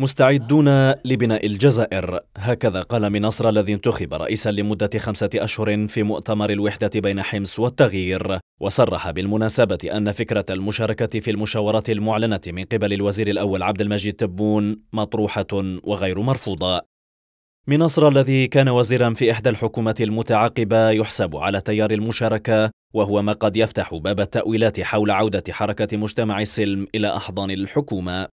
مستعدون لبناء الجزائر هكذا قال من الذي انتخب رئيسا لمدة خمسة أشهر في مؤتمر الوحدة بين حمص والتغيير وصرح بالمناسبة أن فكرة المشاركة في المشاورات المعلنة من قبل الوزير الأول عبد المجيد تبون مطروحة وغير مرفوضة من الذي كان وزيرا في إحدى الحكومات المتعاقبة يحسب على تيار المشاركة وهو ما قد يفتح باب التأويلات حول عودة حركة مجتمع السلم إلى أحضان الحكومة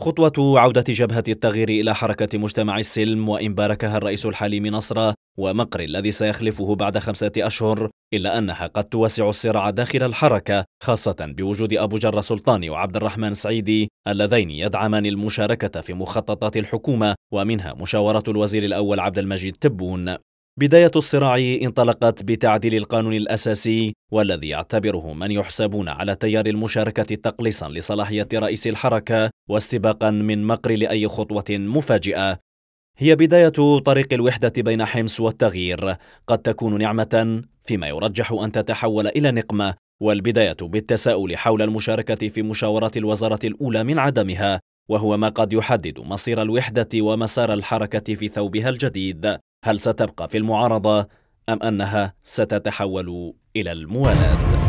خطوة عودة جبهة التغيير إلى حركة مجتمع السلم وإن باركها الرئيس من نصرة ومقر الذي سيخلفه بعد خمسة أشهر إلا أنها قد توسع الصراع داخل الحركة خاصة بوجود أبو جر سلطاني وعبد الرحمن سعيدي اللذين يدعمان المشاركة في مخططات الحكومة ومنها مشاورة الوزير الأول عبد المجيد تبون بداية الصراع انطلقت بتعديل القانون الأساسي والذي يعتبره من يحسبون على تيار المشاركة تقليصا لصلاحية رئيس الحركة واستباقا من مقر لأي خطوة مفاجئة هي بداية طريق الوحدة بين حمص والتغيير قد تكون نعمة فيما يرجح أن تتحول إلى نقمة والبداية بالتساؤل حول المشاركة في مشاورات الوزارة الأولى من عدمها وهو ما قد يحدد مصير الوحدة ومسار الحركة في ثوبها الجديد هل ستبقى في المعارضه ام انها ستتحول الى الموالاه